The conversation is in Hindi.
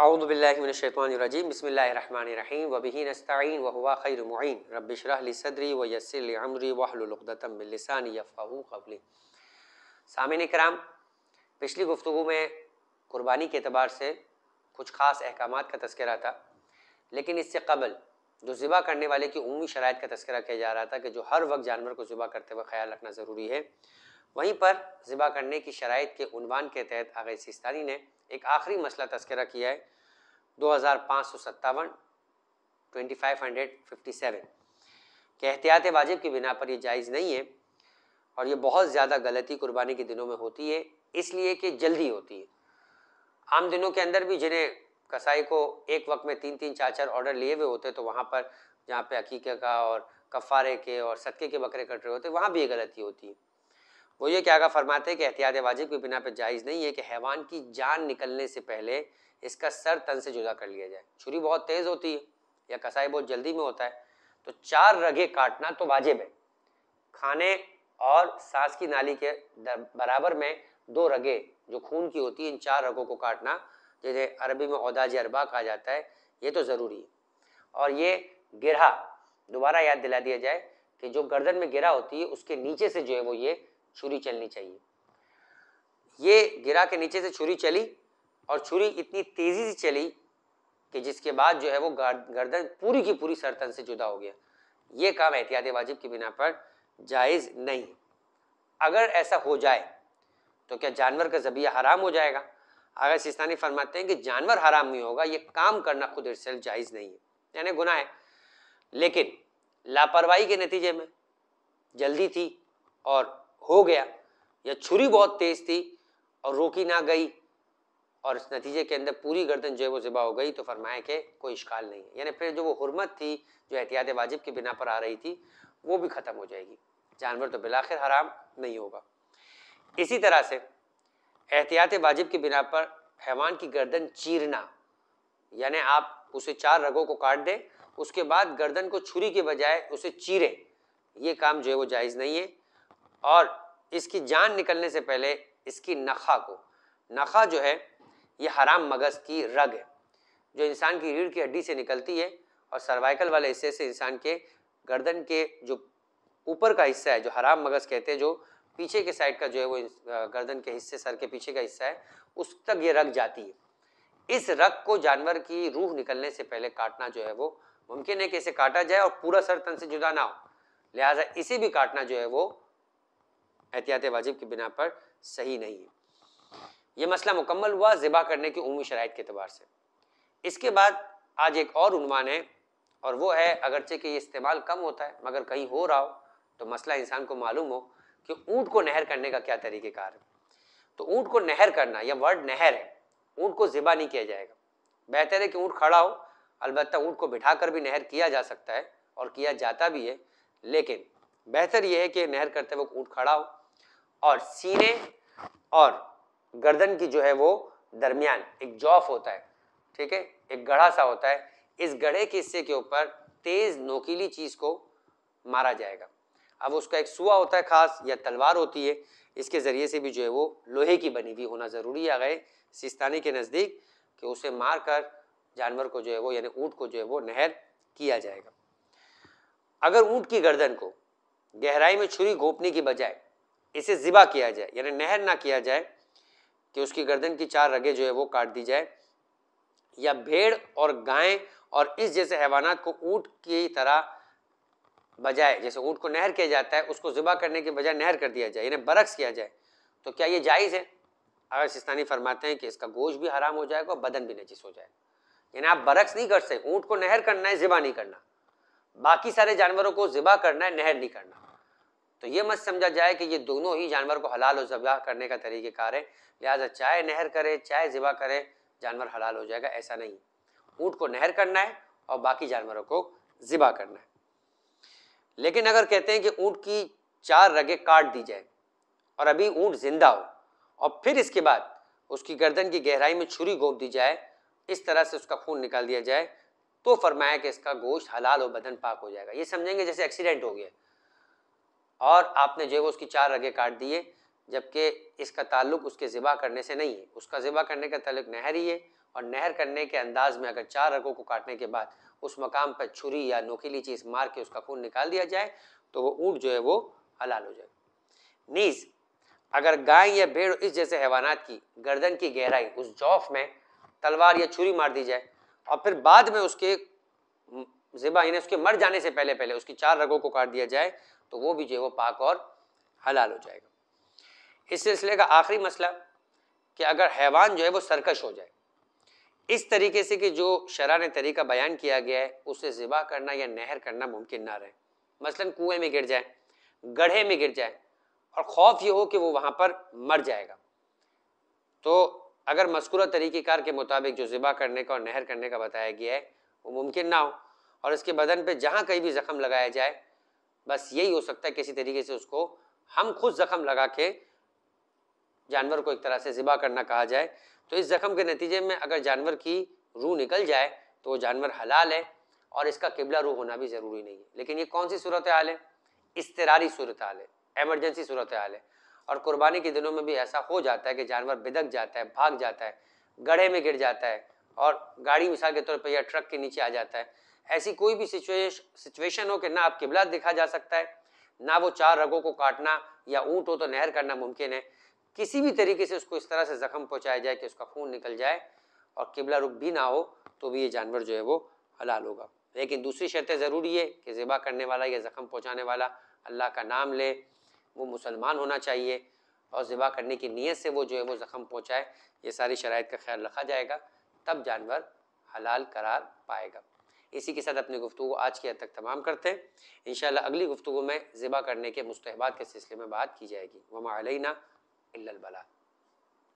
अउदबिल्लिमिनशैतवानरजीम बसमीम वबी नस्तीन वहुआ खैर मुन रबिशरहली सदरी व यसर अमरी वाहलतमिलसानी यफ़ाहू कबली सामिन कराम पिछली गुफ्तु में कुर्बानी के अतबार से कुछ ख़ास अहकाम का तस्करा था लेकिन इससे कबल जो ज़िबा करने वाले की उमूमी शरात का तस्करा किया जा रहा था कि जो हर वक्त जानवर को ज़िबा करते हुए ख्याल रखना ज़रूरी है वहीं पर ज़िबा करने की शरात के उनवान के तहत आगे सिस्तानी ने एक आखिरी मसला तस्करा किया है दो हज़ार पाँच सौ सत्तावन twenty five hundred fifty seven एहतियात वाजिब की बिना पर यह जायज़ नहीं है और ये बहुत ज़्यादा गलती कुर्बानी के दिनों में होती है इसलिए कि जल्दी होती है आम दिनों के अंदर भी जिन्हें कसाई को एक वक्त में तीन तीन चार चार ऑर्डर लिए हुए होते तो वहाँ पर जहाँ पे अकीके का और कफ़ारे के और सदक़े के बकरे कट रहे होते वहाँ भी ये गलती होती है वो ये क्या फरमाते हैं कि एहतियात वाजिब के बिना पर जायज़ नहीं है कि हैवान की जान निकलने से पहले इसका सर तन से जुदा कर लिया जाए छुरी बहुत तेज होती है या कसाई बहुत जल्दी में होता है तो चार रगे काटना तो वाजिब है खाने और सांस की नाली के बराबर में दो रगे जो खून की होती है इन चार रगों को काटना जैसे अरबी में औदाज अरबा कहा जाता है ये तो ज़रूरी है और ये गिरा दोबारा याद दिला दिया जाए कि जो गर्दन में गिरा होती है उसके नीचे से जो है वो ये छुरी चलनी चाहिए ये गिरा के नीचे से छुरी चली और छुरी इतनी तेज़ी से चली कि जिसके बाद जो है वो गर्दन पूरी की पूरी सरतन से जुदा हो गया ये काम एहतियात वाजिब के बिना पर जायज़ नहीं अगर ऐसा हो जाए तो क्या जानवर का जबिया हराम हो जाएगा अगर सिस्तानी फरमाते हैं कि जानवर हराम नहीं होगा ये काम करना खुद इसल जायज़ नहीं है यानी गुनाह है लेकिन लापरवाही के नतीजे में जल्दी थी और हो गया या छुरी बहुत तेज़ थी और रोकी ना गई और इस नतीजे के अंदर पूरी गर्दन जो है वो ज़िबा हो गई तो फरमाया के कोई इश्काल नहीं है यानी फिर जो वो हरमत थी जो एहतियात वाजिब की बिना पर आ रही थी वो भी ख़त्म हो जाएगी जानवर तो बिलाखिर हराम नहीं होगा इसी तरह से एहतियात वाजिब की बिना पर हैवान की गर्दन चीरना यानी आप उसे चार रगों को काट दें उसके बाद गर्दन को छुरी के बजाय उसे चीरें ये काम जो है वो जायज़ नहीं है और इसकी जान निकलने से पहले इसकी नखा को नखा जो है ये हराम मगज़ की रग है जो इंसान की रीढ़ की हड्डी से निकलती है और सर्वाइकल वाले हिस्से से इंसान के गर्दन के जो ऊपर का हिस्सा है जो हराम मगज़ कहते हैं जो पीछे के साइड का जो है वो गर्दन के हिस्से सर के पीछे का हिस्सा है उस तक ये रग जाती है इस रग को जानवर की रूह निकलने से पहले काटना जो है वो मुमकिन है कि इसे काटा जाए और पूरा सर तन से जुदा ना हो लिहाजा इसे भी काटना जो है वो एहतियात वाजिब की बिना पर सही नहीं है ये मसला मुकम्मल हुआ ज़िबा करने की उमूमी शराइ के अतबार से इसके बाद आज एक और उनवान है और वो है अगरचे कि ये इस्तेमाल कम होता है मगर कहीं हो रहा हो तो मसला इंसान को मालूम हो कि ऊँट को नहर करने का क्या तरीक़ेकार है तो ऊँट को नहर करना यह वर्ड नहर है ऊँट को ज़िबा नहीं किया जाएगा बेहतर है कि ऊँट खड़ा हो अलबत्त ऊँट को बिठा कर भी नहर किया जा सकता है और किया जाता भी है लेकिन बेहतर यह है कि नहर करते वक्त ऊँट खड़ा हो और सीने और गर्दन की जो है वो दरमियान एक जॉफ होता है ठीक है एक गढ़ा सा होता है इस गढ़े के हिस्से के ऊपर तेज नोकीली चीज को मारा जाएगा अब उसका एक सुआ होता है खास या तलवार होती है इसके ज़रिए से भी जो है वो लोहे की बनी हुई होना ज़रूरी आ गए सिस्तानी के नज़दीक कि उसे मार कर जानवर को जो है वो यानी ऊंट को जो है वो नहर किया जाएगा अगर ऊँट की गर्दन को गहराई में छुरी घोपने की बजाय इसे ज़िबा किया जाए यानी नहर ना किया जाए कि उसकी गर्दन की चार रगे जो है वो काट दी जाए या भेड़ और गाय और इस जैसे हैवानात को ऊँट की तरह बजाय जैसे ऊँट को नहर किया जाता है उसको ज़िबा करने के बजाय नहर कर दिया जाए यानी बरक्स किया जाए तो क्या ये जायज़ है अगर सिस्तानी फरमाते हैं कि इसका गोश भी हराम हो जाएगा और बदन भी नजीस हो जाएगा यानी आप बरक्स नहीं कर सकते ऊँट को नहर करना है ज़िबा नहीं करना बाकी सारे जानवरों को ज़िबा करना है नहर नहीं करना तो ये मत समझा जाए कि ये दोनों ही जानवर को हलाल और ज़बा करने का तरीक़ेकार है लिहाजा चाहे नहर करे चाहे ज़िबा करे जानवर हलाल हो जाएगा ऐसा नहीं ऊँट को नहर करना है और बाकी जानवरों को ज़िबा करना है लेकिन अगर कहते हैं कि ऊँट की चार रगे काट दी जाए और अभी ऊँट ज़िंदा हो और फिर इसके बाद उसकी गर्दन की गहराई में छुरी घोंप दी जाए इस तरह से उसका खून निकाल दिया जाए तो फरमाया कि इसका गोश्त हलाल और बदन पाक हो जाएगा ये समझेंगे जैसे एक्सीडेंट हो गया और आपने जो है उसकी चार रगे काट दिए जबकि इसका ताल्लुक उसके ज़िबा करने से नहीं है उसका ज़िबा करने का ताल्लुक नहर ही है और नहर करने के अंदाज में अगर चार रगों को काटने के बाद उस मकाम पर छुरी या नोकीली चीज़ मार के उसका खून निकाल दिया जाए तो वो ऊँट जो है वो हलाल हो जाए नीज अगर गाय या भेड़ इस जैसे हैवानात की गर्दन की गहराई उस जौफ में तलवार या छुरी मार दी जाए और फिर बाद में उसके ज़िबा यानी उसके मर जाने से पहले पहले उसकी चार रगों को काट दिया जाए तो वो भी जो है वो पाक और हलाल हो जाएगा इस सिलसिले का आखिरी मसला कि अगर हैवान जो है वो सरकश हो जाए इस तरीके से कि जो शरा ने तरीका बयान किया गया है उसे ज़िबा करना या नहर करना मुमकिन ना रहे मसलन कुएं में गिर जाए गढ़े में गिर जाए और खौफ ये हो कि वो वहाँ पर मर जाएगा तो अगर मस्कुरा तरीक़ेकार के मुताबिक जो ज़िबा करने का और नहर करने का बताया गया है वो मुमकिन ना हो और इसके बदन पे जहाँ कहीं भी ज़ख़म लगाया जाए बस यही हो सकता है किसी तरीके से उसको हम खुद जख्म लगा के जानवर को एक तरह से ज़िबा करना कहा जाए तो इस ज़ख़म के नतीजे में अगर जानवर की रूह निकल जाए तो वो जानवर हलाल है और इसका किबला रूह होना भी ज़रूरी नहीं है लेकिन ये कौन सी सूरत हाल है इसतरारी सूरत हाल है एमरजेंसी सूरत हाल है और कुर्बानी के दिनों में भी ऐसा हो जाता है कि जानवर बिदक जाता है भाग जाता है गढ़े में गिर जाता है और गाड़ी मिसाल के तौर पर या ट्रक के नीचे आ जाता है ऐसी कोई भी सिचुएशन हो कि ना आप किबला देखा जा सकता है ना वो चार रगों को काटना या ऊँट हो तो नहर करना मुमकिन है किसी भी तरीके से उसको इस तरह से ज़ख़म पहुँचाया जाए कि उसका खून निकल जाए और किबला रुख भी ना हो तो भी ये जानवर जो है वो हलाल होगा लेकिन दूसरी शर्तें ज़रूरी है कि ज़िबा करने वाला या ज़ख़म पहुँचाने वाला अल्लाह का नाम ले वो मुसलमान होना चाहिए और ज़िबा करने की नीयत से वो जो है वो ज़ख़म पहुँचाए ये सारी शराइ का ख्याल रखा जाएगा तब जानवर हलाल करार पाएगा इसी के साथ अपनी गुफ्तु आज की हद तक तमाम करते हैं इन अगली गुफ्तु में ज़िबा करने के मुस्तबात के सिलसिले में बात की जाएगी वमा अलैना इल्लल बला